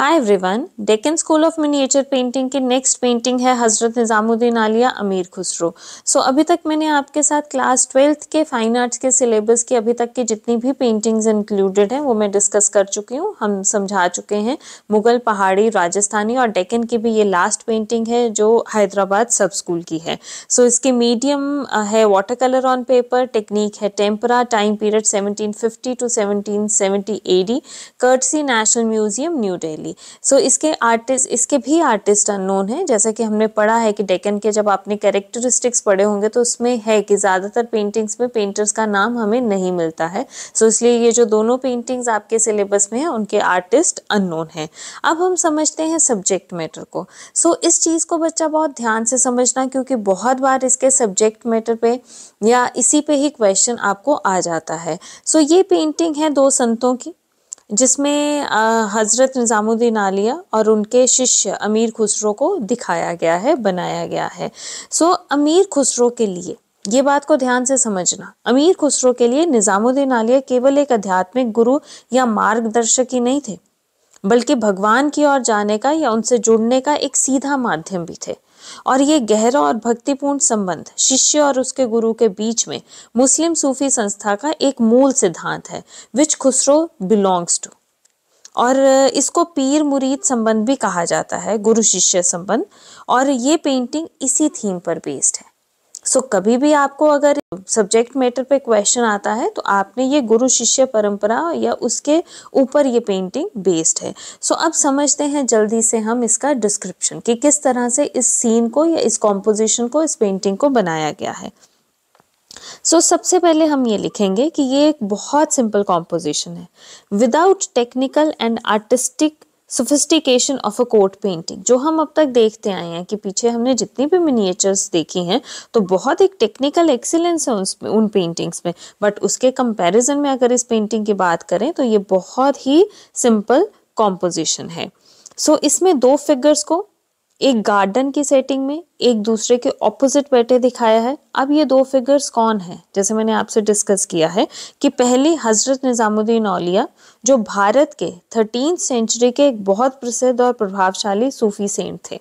hi everyone Deccan school of miniature painting की next painting है हज़रत निज़ामुद्दीन आलिया अमीर खुसरो सो so, अभी तक मैंने आपके साथ क्लास ट्वेल्थ के फ़ाइन आर्ट्स के सिलेबस की अभी तक की जितनी भी पेंटिंग्स इंक्लूडेड हैं वो मैं डिस्कस कर चुकी हूँ हम समझा चुके हैं मुग़ल पहाड़ी राजस्थानी और डेकन की भी ये लास्ट पेंटिंग है जो हैदराबाद सब स्कूल की है सो so, इसकी मीडियम है water colour on paper technique है tempera time period seventeen fifty to seventeen seventy AD courtesy national museum New Delhi basically so so, इसके आर्टिस्ट इसके भी आर्टिस्ट अननोन हैं जैसे कि हमने पढ़ा है कि डेकन के जब आपने कैरेक्टरिस्टिक्स पढ़े होंगे तो उसमें है कि ज़्यादातर पेंटिंग्स में पेंटर्स का नाम हमें नहीं मिलता है सो so, इसलिए ये जो दोनों पेंटिंग्स आपके सिलेबस में हैं उनके आर्टिस्ट अननोन हैं अब हम समझते हैं सब्जेक्ट मैटर को सो so, इस चीज़ को बच्चा बहुत ध्यान से समझना क्योंकि बहुत बार इसके सब्जेक्ट मैटर पे या इसी पे ही क्वेश्चन आपको आ जाता है सो so, ये पेंटिंग है दो संतों की जिसमें हज़रत निज़ामुद्दीन आलिया और उनके शिष्य अमीर खुसरो को दिखाया गया है बनाया गया है सो अमीर खुसरो के लिए ये बात को ध्यान से समझना अमीर खुसरो के लिए निज़ामुद्दीन आलिया केवल एक आध्यात्मिक गुरु या मार्गदर्शक ही नहीं थे बल्कि भगवान की ओर जाने का या उनसे जुड़ने का एक सीधा माध्यम भी थे और ये गहरा और भक्तिपूर्ण संबंध शिष्य और उसके गुरु के बीच में मुस्लिम सूफी संस्था का एक मूल सिद्धांत है विच खुसरो बिलोंग्स टू और इसको पीर मुरीद संबंध भी कहा जाता है गुरु शिष्य संबंध और ये पेंटिंग इसी थीम पर बेस्ड है सो कभी भी आपको अगर सब्जेक्ट मैटर पे क्वेश्चन आता है तो आपने ये गुरु शिष्य परंपरा या उसके ऊपर ये पेंटिंग बेस्ड है सो अब समझते हैं जल्दी से हम इसका डिस्क्रिप्शन कि किस तरह से इस सीन को या इस कॉम्पोजिशन को इस पेंटिंग को बनाया गया है सो so, सबसे पहले हम ये लिखेंगे कि ये एक बहुत सिंपल कॉम्पोजिशन है without technical and artistic sophistication of a court painting जो हम अब तक देखते आए हैं कि पीछे हमने जितनी भी मिनिएचर्स देखी हैं तो बहुत एक टेक्निकल एक्सीलेंस है उस उन पेंटिंग्स में बट उसके कंपैरिजन में अगर इस पेंटिंग की बात करें तो ये बहुत ही सिंपल कॉम्पोजिशन है सो so, इसमें दो फिगर्स को एक गार्डन की सेटिंग में एक दूसरे के ऑपोजिट बैठे दिखाया है अब ये दो फिगर्स कौन है जैसे मैंने आपसे डिस्कस किया है कि पहले हजरत निज़ामुद्दीन औलिया जो भारत के थर्टीन सेंचुरी के एक बहुत प्रसिद्ध और प्रभावशाली सूफी सेंट थे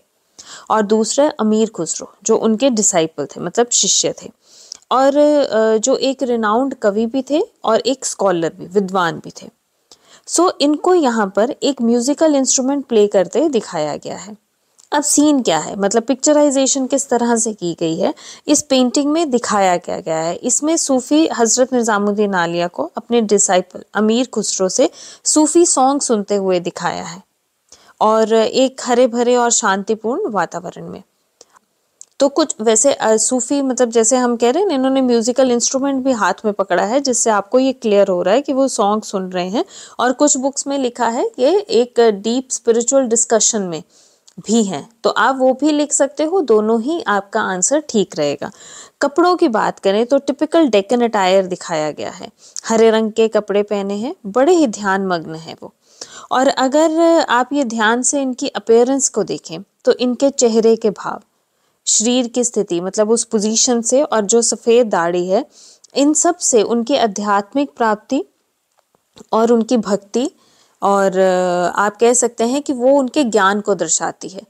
और दूसरा अमीर खुसरो जो उनके डिसाइपल थे मतलब शिष्य थे और जो एक रिनाउंड कवि भी थे और एक स्कॉलर भी विद्वान भी थे सो so, इनको यहाँ पर एक म्यूजिकल इंस्ट्रूमेंट प्ले करते दिखाया गया है अब सीन क्या है मतलब पिक्चराइजेशन किस तरह से की गई है इस पेंटिंग में दिखाया क्या गया है इसमें सूफी हजरत निज़ामुद्दीन आलिया को अपने डिसाइपल अमीर खुसरो से सूफी सॉन्ग सुनते हुए दिखाया है और एक हरे भरे और शांतिपूर्ण वातावरण में तो कुछ वैसे सूफी मतलब जैसे हम कह रहे हैं इन्होंने म्यूजिकल इंस्ट्रूमेंट भी हाथ में पकड़ा है जिससे आपको ये क्लियर हो रहा है कि वो सॉन्ग सुन रहे हैं और कुछ बुक्स में लिखा है ये एक डीप स्पिरिचुअल डिस्कशन में भी हैं तो आप वो भी लिख सकते हो दोनों ही आपका आंसर ठीक रहेगा कपड़ों की बात करें तो टिपिकल डेकन अटायर दिखाया गया है हरे रंग के कपड़े पहने हैं बड़े ही ध्यान मग्न है वो और अगर आप ये ध्यान से इनकी अपेयरेंस को देखें तो इनके चेहरे के भाव शरीर की स्थिति मतलब उस पोजीशन से और जो सफ़ेद दाढ़ी है इन सब से उनकी आध्यात्मिक प्राप्ति और उनकी भक्ति और आप कह सकते हैं कि वो उनके ज्ञान को दर्शाती है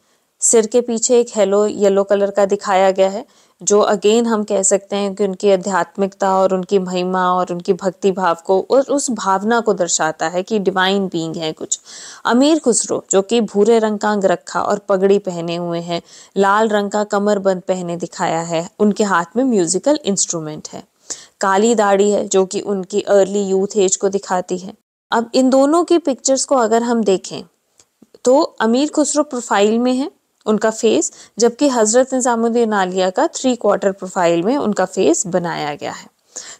सिर के पीछे एक हेलो येलो कलर का दिखाया गया है जो अगेन हम कह सकते हैं कि उनकी आध्यात्मिकता और उनकी महिमा और उनकी भक्ति भाव को और उस भावना को दर्शाता है कि डिवाइन बींग है कुछ अमीर खुसरो जो कि भूरे रंग का अंग रखा और पगड़ी पहने हुए हैं लाल रंग का कमरबंद पहने दिखाया है उनके हाथ में म्यूजिकल इंस्ट्रूमेंट है काली दाढ़ी है जो कि उनकी अर्ली यूथ एज को दिखाती है अब इन दोनों की पिक्चर्स को अगर हम देखें तो अमीर खुसरो प्रोफाइल में है उनका फेस जबकि हज़रत निज़ामुद्दीन आलिया का थ्री क्वार्टर प्रोफाइल में उनका फेस बनाया गया है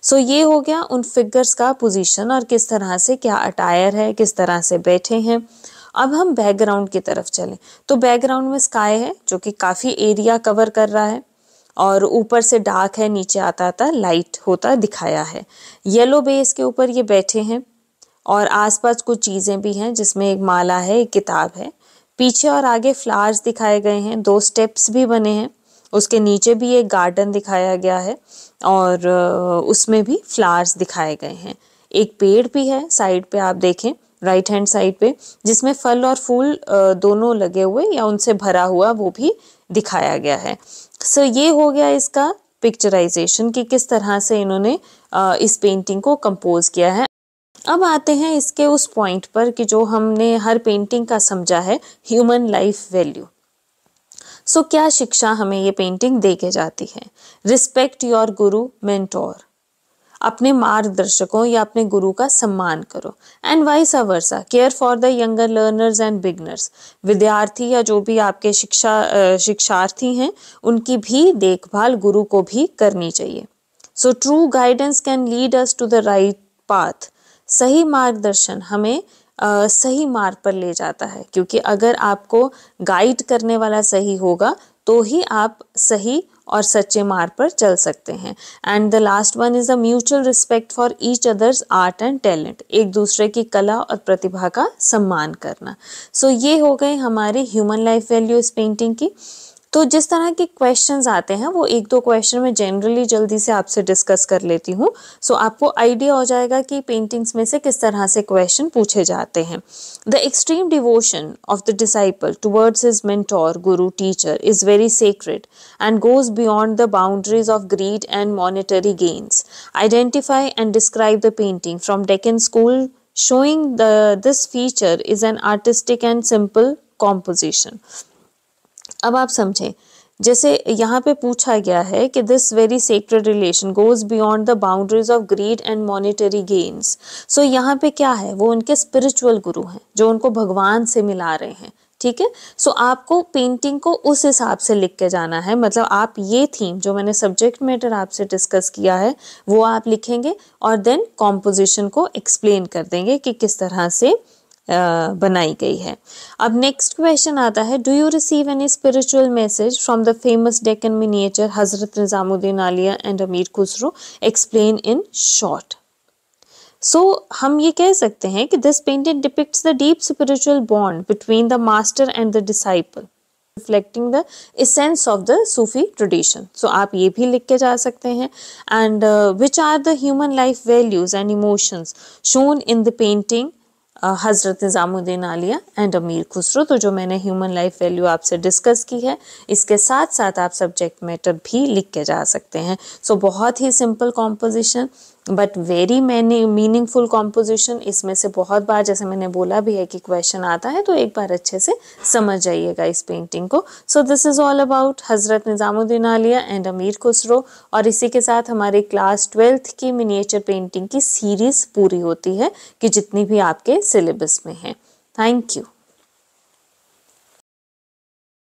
सो so, ये हो गया उन फिगर्स का पोजीशन और किस तरह से क्या अटायर है किस तरह से बैठे हैं अब हम बैकग्राउंड की तरफ चलें तो बैकग्राउंड में स्काई है जो कि काफ़ी एरिया कवर कर रहा है और ऊपर से डार्क है नीचे आता आता लाइट होता दिखाया है येलो बेस के ऊपर ये बैठे हैं और आसपास कुछ चीज़ें भी हैं जिसमें एक माला है एक किताब है पीछे और आगे फ्लावर्स दिखाए गए हैं दो स्टेप्स भी बने हैं उसके नीचे भी एक गार्डन दिखाया गया है और उसमें भी फ्लावर्स दिखाए गए हैं एक पेड़ भी है साइड पे आप देखें राइट हैंड साइड पे जिसमें फल और फूल दोनों लगे हुए या उनसे भरा हुआ वो भी दिखाया गया है सो ये हो गया इसका पिक्चराइजेशन कि किस तरह से इन्होंने इस पेंटिंग को कंपोज किया है अब आते हैं इसके उस पॉइंट पर कि जो हमने हर पेंटिंग का समझा है ह्यूमन लाइफ वैल्यू सो क्या शिक्षा हमें ये पेंटिंग दे के जाती है रिस्पेक्ट योर गुरु मेंटोर अपने मार्गदर्शकों या अपने गुरु का सम्मान करो and vice versa care for the younger learners and beginners विद्यार्थी या जो भी आपके शिक्षा शिक्षार्थी हैं उनकी भी देखभाल गुरु को भी करनी चाहिए so true guidance can lead us to the right path सही मार्गदर्शन हमें आ, सही मार्ग पर ले जाता है क्योंकि अगर आपको गाइड करने वाला सही होगा तो ही आप सही और सच्चे मार्ग पर चल सकते हैं and the last one is a mutual respect for each others art and talent एक दूसरे की कला और प्रतिभा का सम्मान करना सो so, ये हो गए हमारे ह्यूमन लाइफ वैल्यू इस पेंटिंग की तो जिस तरह के क्वेश्चंस आते हैं वो एक दो क्वेश्चन में जनरली जल्दी से आपसे डिस्कस कर लेती हूँ सो so, आपको आइडिया हो जाएगा कि पेंटिंग्स में से किस तरह से क्वेश्चन पूछे जाते हैं the extreme devotion of the disciple towards his mentor guru teacher is very sacred and goes beyond the boundaries of greed and monetary gains Identify and describe the painting from Deccan school showing the this feature is an artistic and simple composition अब आप समझें जैसे यहाँ पे पूछा गया है कि this very sacred relation goes beyond the boundaries of greed and monetary gains so यहाँ पे क्या है वो उनके स्पिरिचुअल गुरु हैं जो उनको भगवान से मिला रहे हैं ठीक है सो आपको पेंटिंग को उस हिसाब से लिख के जाना है मतलब आप ये थीम जो मैंने सब्जेक्ट मैटर आपसे डिस्कस किया है वो आप लिखेंगे और देन कॉम्पोजिशन को एक्सप्लेन कर देंगे कि किस तरह से बनाई गई है अब नेक्स्ट क्वेश्चन आता है do you receive any spiritual message from the famous Deccan miniature Hazrat Nizamuddin Auliya and Amir Khusro explain in short so so, हम ये कह सकते हैं कि this painting depicts the deep spiritual bond between the master and the disciple reflecting the essence of the Sufi tradition so आप ये भी लिख के जा सकते हैं and which are the human life values and emotions shown in the painting Hazrat Nizamuddin Auliya and Amir Khusro तो जो मैंने ह्यूमन लाइफ वैल्यू आपसे डिस्कस की है इसके साथ साथ आप सब्जेक्ट मैटर भी लिख के जा सकते हैं सो so, बहुत ही simple composition but very many meaningful composition इसमें से बहुत बार जैसे मैंने बोला भी है कि क्वेश्चन आता है तो एक बार अच्छे से समझ जाइएगा इस पेंटिंग को so this is all about Hazrat Nizamuddin Auliya and Amir Khusro और इसी के साथ हमारी क्लास ट्वेल्थ की मिनिएचर पेंटिंग की सीरीज़ पूरी होती है कि जितनी भी आपके सिलेबस में है थैंक यू